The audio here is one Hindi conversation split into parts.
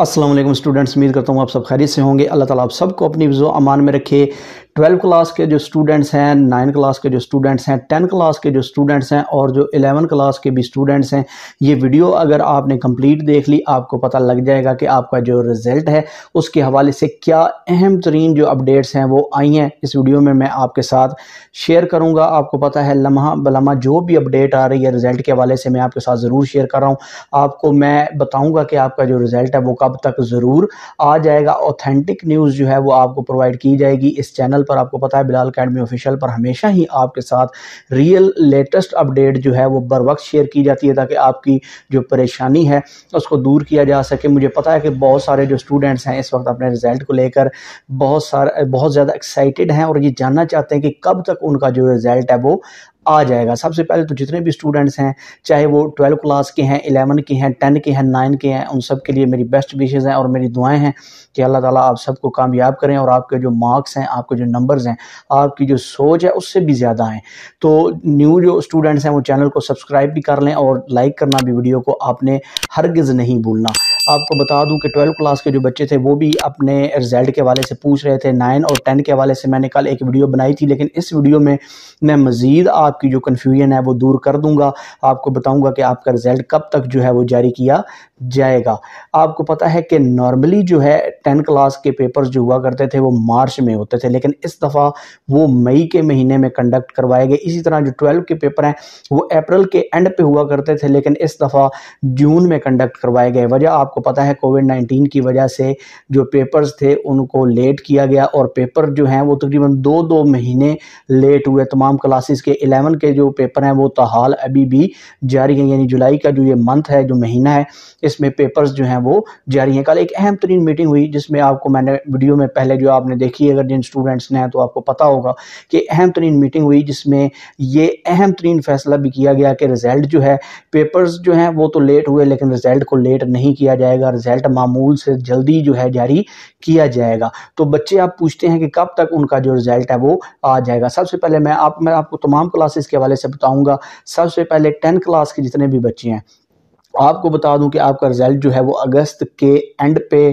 असलम स्टूडेंट्स उम्मीद करता हूँ आप सब खैरियत से होंगे अल्लाह ताला आप सबको अपनी वजो अमान में रखे ट्वेल्व क्लास के जो स्टूडेंट्स हैं नाइन क्लास के जो स्टूडेंट्स हैं टेन क्लास के जो स्टूडेंट्स हैं और जो एलेवन क्लास के भी स्टूडेंट्स हैं ये वीडियो अगर आपने कंप्लीट देख ली आपको पता लग जाएगा कि आपका जो रिज़ल्ट है उसके हवाले से क्या अहम तरीन जो अपडेट्स हैं वो आई हैं इस वीडियो में मैं आपके साथ शेयर करूँगा आपको पता है लम्हा बलमा जो भी अपडेट आ रही है रिज़ल्ट के हवाले से मैं आपके साथ ज़रूर शेयर कर रहा हूँ आपको मैं बताऊँगा कि आपका जो रिज़ल्ट है वो कब तक ज़रूर आ जाएगा ऑथेंटिक न्यूज़ जो है वो आपको प्रोवाइड की जाएगी इस चैनल पर आपको पता है बिलाल अकेडमी ऑफिशियल पर हमेशा ही आपके साथ रियल लेटेस्ट अपडेट जो है वो बर वक्त शेयर की जाती है ताकि आपकी जो परेशानी है उसको दूर किया जा सके मुझे पता है कि बहुत सारे जो स्टूडेंट्स हैं इस वक्त अपने रिज़ल्ट को लेकर बहुत सारे बहुत ज़्यादा एक्साइटेड हैं और ये जानना चाहते हैं कि कब तक उनका जो रिज़ल्ट है वो आ जाएगा सबसे पहले तो जितने भी स्टूडेंट्स हैं चाहे वो ट्वेल्व क्लास के हैं एलेवन के हैं टेन के हैं नाइन के हैं उन सब के लिए मेरी बेस्ट विशेज़ हैं और मेरी दुआएं हैं कि अल्लाह ताला आप सबको कामयाब करें और आपके जो मार्क्स हैं आपके जो नंबर्स हैं आपकी जो सोच है उससे भी ज़्यादा हैं तो न्यू जो स्टूडेंट्स हैं वो चैनल को सब्सक्राइब भी कर लें और लाइक करना भी वीडियो को आपने हरगज़ नहीं भूलना आपको बता दूं कि ट्वेल्व क्लास के जो बच्चे थे वो भी अपने रिजल्ट के हवाले से पूछ रहे थे नाइन और टेन के हवाले से मैंने कल एक वीडियो बनाई थी लेकिन इस वीडियो में मैं मज़ीद आपकी जो कन्फ्यूजन है वो दूर कर दूँगा आपको बताऊँगा कि आपका रिजल्ट कब तक जो है वो जारी किया जाएगा आपको पता है कि नॉर्मली जो है टेन क्लास के पेपर्स जो हुआ करते थे वो मार्च में होते थे लेकिन इस दफ़ा वो मई के महीने में कंडक्ट करवाए गए इसी तरह जो ट्वेल्व के पेपर हैं वो अप्रैल के एंड पे हुआ करते थे लेकिन इस दफ़ा जून में कंडक्ट करवाए गए वजह आपको पता है कोविड नाइन्टीन की वजह से जो पेपर्स थे उनको लेट किया गया और पेपर जो हैं वो तकरीबन दो दो महीने लेट हुए तमाम क्लासेस के एलेवन के जो पेपर हैं वो तहाल तो अभी भी जारी हैं यानी जुलाई का जो ये मंथ है जो महीना है इस इसमें पेपर्स जो हैं वो जारी हैं कल एक अहम तरीन मीटिंग हुई जिसमें आपको मैंने वीडियो में पहले जो आपने देखी अगर जिन स्टूडेंट्स ने तो आपको पता होगा कि अहम तरीन मीटिंग हुई जिसमें ये अहम तरीन फैसला भी किया गया कि रिजल्ट जो है पेपर्स जो हैं वो तो लेट हुए लेकिन रिजल्ट को लेट नहीं किया जाएगा रिजल्ट मामूल से जल्दी जो है जारी किया जाएगा तो बच्चे आप पूछते हैं कि कब तक उनका जो रिजल्ट है वो आ जाएगा सबसे पहले मैं आप मैं आपको तमाम क्लासेस के हवाले से बताऊंगा सबसे पहले टेंथ क्लास के जितने भी बच्चे हैं आपको बता दूं कि आपका रिज़ल्ट जो है वो अगस्त के एंड पे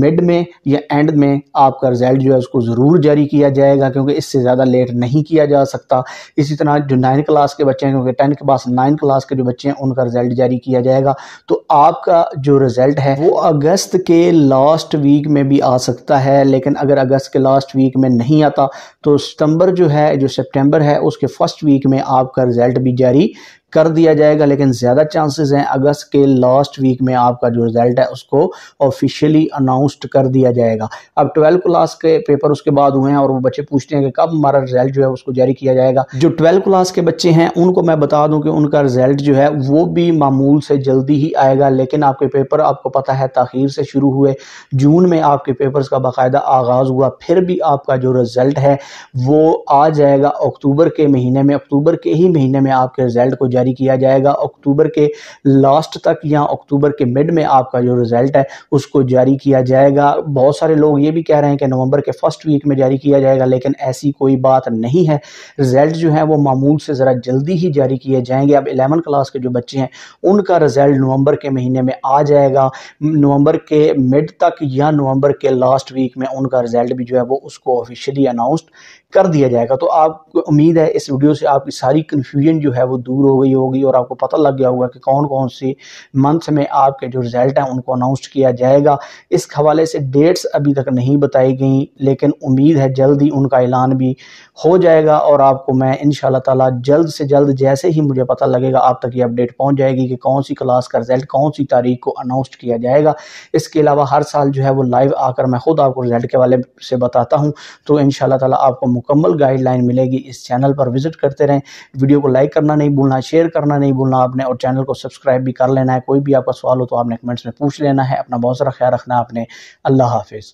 मिड में या एंड में आपका रिज़ल्ट जो है उसको ज़रूर जारी किया जाएगा क्योंकि इससे ज़्यादा लेट नहीं किया जा सकता इसी तरह जो नाइन क्लास के बच्चे हैं क्योंकि टेंथ के पास नाइन क्लास के जो बच्चे हैं उनका रिज़ल्ट जारी किया जाएगा तो आपका जो रिज़ल्ट है वो अगस्त के लास्ट वीक में भी आ सकता है लेकिन अगर अगस्त के लास्ट वीक में नहीं आता तो सितंबर जो है जो सेप्टेम्बर है उसके फर्स्ट वीक में आपका रिज़ल्ट भी जारी कर दिया जाएगा लेकिन ज़्यादा चांसेस हैं अगस्त के लास्ट वीक में आपका जो रिज़ल्ट है उसको ऑफिशियली अनाउंस्ड कर दिया जाएगा अब ट्वेल्व क्लास के पेपर उसके बाद हुए हैं और वो बच्चे पूछते हैं कि कब हमारा रिज़ल्ट जो है उसको जारी किया जाएगा जो ट्वेल्व क्लास के बच्चे हैं उनको मैं बता दूँ कि उनका रिज़ल्ट जो है वो भी मामूल से जल्दी ही आएगा लेकिन आपके पेपर आपको पता है तखीर से शुरू हुए जून में आपके पेपर का बाकायदा आगाज़ हुआ फिर भी आपका जो रिज़ल्ट है वो आ जाएगा अक्टूबर के महीने में अक्टूबर के ही महीने में आपके रिज़ल्ट को जारी किया जाएगा अक्टूबर के लास्ट तक या अक्टूबर के मिड में आपका जो रिज़ल्ट है उसको जारी किया जाएगा बहुत सारे लोग ये भी कह रहे हैं कि नवंबर के फर्स्ट वीक में जारी किया जाएगा लेकिन ऐसी कोई बात नहीं है रिज़ल्ट जो है वो मामूल से ज़रा जल्दी ही जारी किए जाएंगे अब इलेवन क्लास के जो बच्चे हैं उनका रिज़ल्ट नवंबर के महीने में आ जाएगा नवंबर के मिड तक या नवंबर के लास्ट वीक में उनका रिज़ल्ट भी जो है वो उसको ऑफिशियली अनाउंसड कर दिया जाएगा तो आपको उम्मीद है इस वीडियो से आपकी सारी कन्फ्यूजन जो है वो दूर हो गई होगी और आपको पता लग गया होगा कि कौन कौन सी मंथ में आपके जो रिज़ल्ट हैं उनको अनाउंस किया जाएगा इस हवाले से डेट्स अभी तक नहीं बताई गई लेकिन उम्मीद है जल्द ही उनका ऐलान भी हो जाएगा और आपको मैं इन तला जल्द से जल्द जैसे ही मुझे पता लगेगा आप तक ये अपडेट पहुँच जाएगी कि कौन सी क्लास का रिज़ल्ट कौन सी तारीख को अनाउंस किया जाएगा इसके अलावा हर साल जो है वो लाइव आकर मैं खुद आपको रिज़ल्ट के वाले से बताता हूँ तो इन शाह आपको मुकम्मल गाइडलाइन मिलेगी इस चैनल पर विजिट करते रहें वीडियो को लाइक करना नहीं भूलना शेयर करना नहीं भूलना आपने और चैनल को सब्सक्राइब भी कर लेना है कोई भी आपका सवाल हो तो आपने कमेंट्स में पूछ लेना है अपना बहुत सारा ख्याल रखना आपने अल्लाह हाफिज़